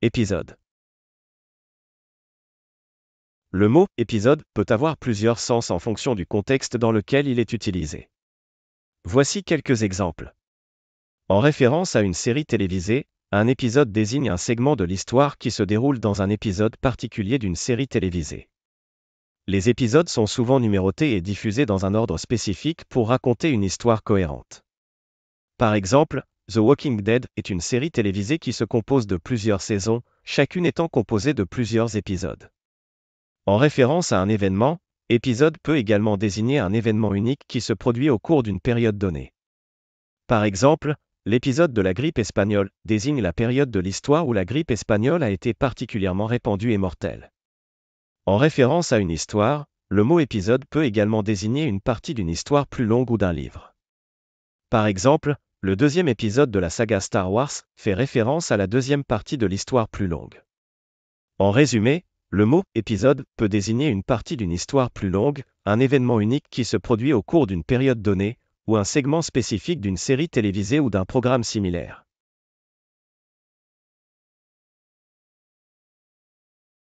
Épisode. Le mot épisode peut avoir plusieurs sens en fonction du contexte dans lequel il est utilisé. Voici quelques exemples. En référence à une série télévisée, un épisode désigne un segment de l'histoire qui se déroule dans un épisode particulier d'une série télévisée. Les épisodes sont souvent numérotés et diffusés dans un ordre spécifique pour raconter une histoire cohérente. Par exemple, The Walking Dead est une série télévisée qui se compose de plusieurs saisons, chacune étant composée de plusieurs épisodes. En référence à un événement, épisode peut également désigner un événement unique qui se produit au cours d'une période donnée. Par exemple, l'épisode de la grippe espagnole désigne la période de l'histoire où la grippe espagnole a été particulièrement répandue et mortelle. En référence à une histoire, le mot épisode peut également désigner une partie d'une histoire plus longue ou d'un livre. Par exemple, le deuxième épisode de la saga Star Wars fait référence à la deuxième partie de l'histoire plus longue. En résumé, le mot épisode peut désigner une partie d'une histoire plus longue, un événement unique qui se produit au cours d'une période donnée, ou un segment spécifique d'une série télévisée ou d'un programme similaire.